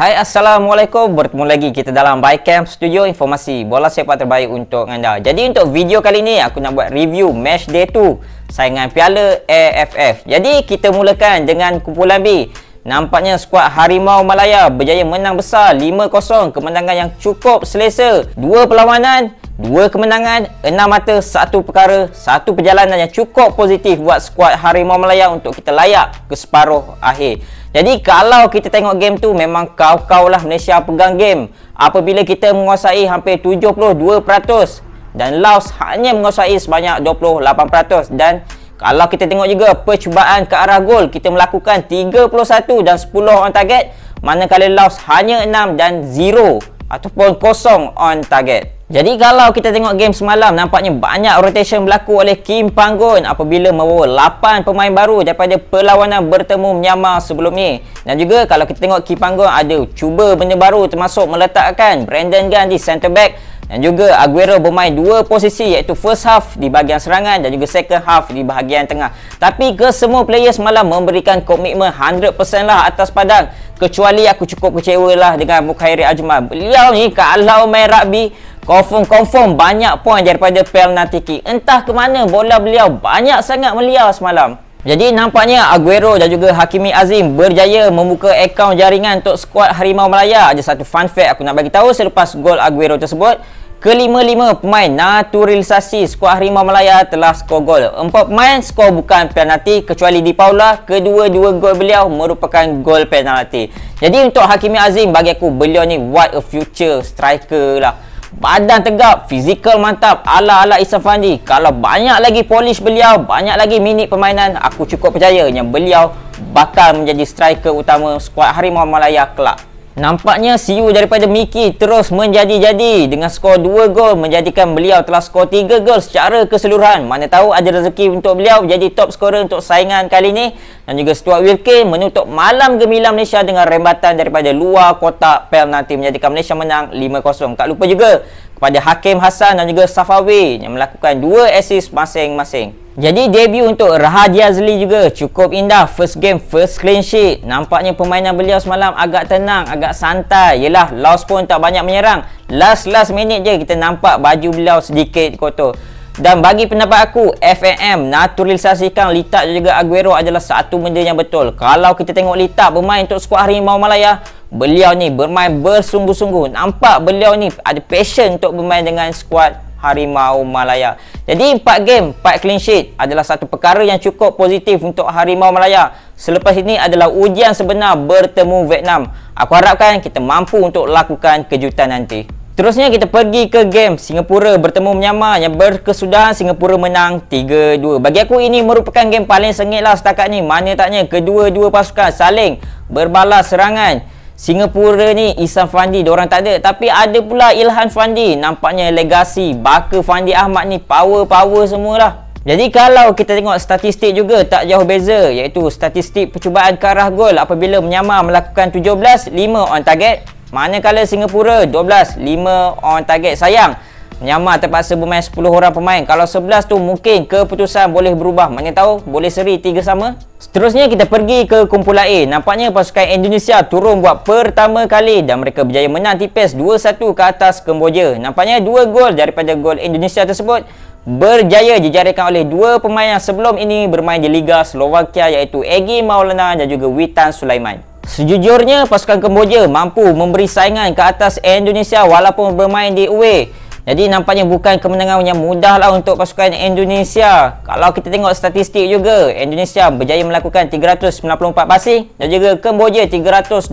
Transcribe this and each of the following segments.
Hai Assalamualaikum bertemu lagi kita dalam Bycamp Studio informasi bola sepak terbaik untuk anda jadi untuk video kali ni aku nak buat review match day 2 saingan piala AFF jadi kita mulakan dengan kumpulan B Nampaknya skuad Harimau Malaya berjaya menang besar 5-0 kemenangan yang cukup selesa. Dua perlawanan, dua kemenangan, enam mata, satu perkara, satu perjalanan yang cukup positif buat skuad Harimau Malaya untuk kita layak ke separuh akhir. Jadi kalau kita tengok game tu memang kau-kau lah Malaysia pegang game apabila kita menguasai hampir 72% dan Laos hanya menguasai sebanyak 28% dan kalau kita tengok juga percubaan ke arah gol kita melakukan 31 dan 10 on target manakala Laos hanya 6 dan 0 ataupun kosong on target. Jadi kalau kita tengok game semalam nampaknya banyak rotation berlaku oleh Kim Panggon apabila membawa 8 pemain baru daripada perlawanan bertemu Myanmar sebelum ni. Dan juga kalau kita tengok Kim Panggon ada cuba benda baru termasuk meletakkan Brandon Gunn di center back dan juga Aguero bermain dua posisi iaitu first half di bahagian serangan dan juga second half di bahagian tengah tapi semua players malam memberikan komitmen 100% lah atas padang kecuali aku cukup kecewa lah dengan Mukhairi Ajmal beliau ni kalau main rugby confirm-confirm banyak poin daripada Pel Natiki entah ke mana bola beliau banyak sangat melia semalam jadi nampaknya Aguero dan juga Hakimi Azim berjaya membuka akaun jaringan untuk skuad Harimau Malaya. Ada satu fun fact aku nak bagi tahu selepas gol Aguero tersebut. Kelima-lima pemain naturalisasi skuad Harimau Malaya telah skor gol. Empat pemain skor bukan penalti kecuali di Paula. Kedua-dua gol beliau merupakan gol penalti. Jadi untuk Hakimi Azim bagi aku beliau ni what a future striker lah badan tegap, fizikal mantap ala-ala Isan Fandi. Kalau banyak lagi polish beliau, banyak lagi minit permainan, aku cukup percaya yang beliau bakal menjadi striker utama skuad Harimau Malaya kelak. Nampaknya Siu e daripada Miki terus menjadi-jadi dengan skor 2 gol menjadikan beliau telah skor 3 gol secara keseluruhan. Mana tahu ada rezeki untuk beliau jadi top scorer untuk saingan kali ini. Dan juga Stuart Wilkin menutup malam gemilang Malaysia dengan rembatan daripada luar kotak penalti menjadikan Malaysia menang 5-0. Tak lupa juga kepada Hakim Hassan dan juga Safawi yang melakukan dua assist masing-masing. Jadi debut untuk Rahadi Azli juga cukup indah First game, first clean sheet Nampaknya permainan beliau semalam agak tenang, agak santai Yelah, Laos pun tak banyak menyerang Last-last minute je kita nampak baju beliau sedikit kotor Dan bagi pendapat aku, FAM naturalisasikan Litak juga Aguero adalah satu benda yang betul Kalau kita tengok Litak bermain untuk skuad Harimau Malaya beliau ni bermain bersungguh-sungguh nampak beliau ni ada passion untuk bermain dengan squad Harimau Malaya jadi 4 game 4 clean sheet adalah satu perkara yang cukup positif untuk Harimau Malaya selepas ini adalah ujian sebenar bertemu Vietnam aku harapkan kita mampu untuk lakukan kejutan nanti Terusnya kita pergi ke game Singapura bertemu Myanmar yang berkesudahan Singapura menang 3-2. Bagi aku ini merupakan game paling sengit lah setakat ni. Mana taknya kedua-dua pasukan saling berbalas serangan. Singapura ni Isan Fandi orang tak ada tapi ada pula Ilhan Fandi nampaknya legasi Baka Fandi Ahmad ni power-power semualah jadi kalau kita tengok statistik juga tak jauh beza iaitu statistik percubaan ke arah gol apabila Myanmar melakukan 17 5 on target manakala Singapura 12 5 on target sayang Myanmar terpaksa bermain 10 orang pemain Kalau 11 tu mungkin keputusan boleh berubah Mana tahu boleh seri 3 sama Seterusnya kita pergi ke kumpulan A Nampaknya pasukan Indonesia turun buat pertama kali Dan mereka berjaya menang tipis 2-1 ke atas Kemboja Nampaknya 2 gol daripada gol Indonesia tersebut Berjaya dijarikan oleh dua pemain yang sebelum ini bermain di Liga Slovakia Iaitu Egi Maulana dan juga Witan Sulaiman Sejujurnya pasukan Kemboja mampu memberi saingan ke atas Indonesia walaupun bermain di UE. Jadi nampaknya bukan kemenangan yang mudah lah untuk pasukan Indonesia. Kalau kita tengok statistik juga, Indonesia berjaya melakukan 394 passing dan juga Kemboja 322.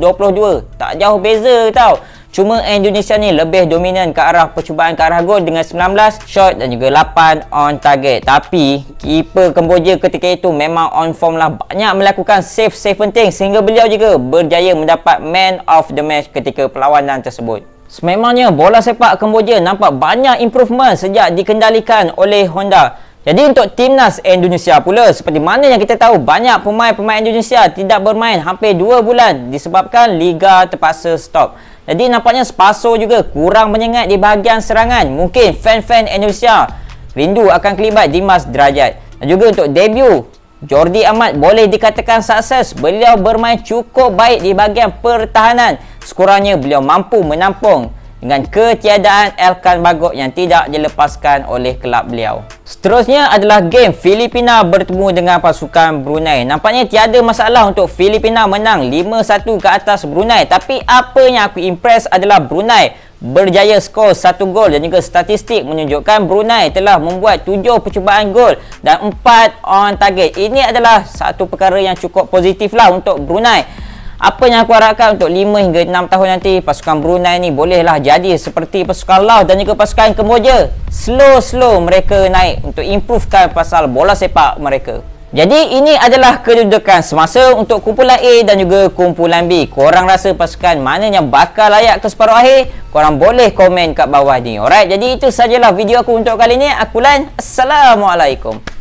Tak jauh beza tau. Cuma Indonesia ni lebih dominan ke arah percubaan ke arah gol dengan 19 shot dan juga 8 on target. Tapi keeper Kemboja ketika itu memang on form lah banyak melakukan save-save penting sehingga beliau juga berjaya mendapat man of the match ketika perlawanan tersebut. Sememangnya bola sepak Kemboja nampak banyak improvement sejak dikendalikan oleh Honda. Jadi untuk timnas Indonesia pula seperti mana yang kita tahu banyak pemain-pemain Indonesia tidak bermain hampir 2 bulan disebabkan liga terpaksa stop. Jadi nampaknya Spaso juga kurang menyengat di bahagian serangan. Mungkin fan-fan Indonesia rindu akan kelibat Dimas Derajat. Dan juga untuk debut Jordi Ahmad boleh dikatakan sukses. Beliau bermain cukup baik di bahagian pertahanan sekurangnya beliau mampu menampung dengan ketiadaan Elkan Bagot yang tidak dilepaskan oleh kelab beliau. Seterusnya adalah game Filipina bertemu dengan pasukan Brunei. Nampaknya tiada masalah untuk Filipina menang 5-1 ke atas Brunei. Tapi apa yang aku impress adalah Brunei berjaya skor 1 gol dan juga statistik menunjukkan Brunei telah membuat 7 percubaan gol dan 4 on target. Ini adalah satu perkara yang cukup positif lah untuk Brunei apa yang aku harapkan untuk 5 hingga 6 tahun nanti pasukan Brunei ni bolehlah jadi seperti pasukan Laos dan juga pasukan Kemboja slow-slow mereka naik untuk improvekan pasal bola sepak mereka jadi ini adalah kedudukan semasa untuk kumpulan A dan juga kumpulan B korang rasa pasukan mana yang bakal layak ke separuh akhir korang boleh komen kat bawah ni alright jadi itu sajalah video aku untuk kali ni aku Lan Assalamualaikum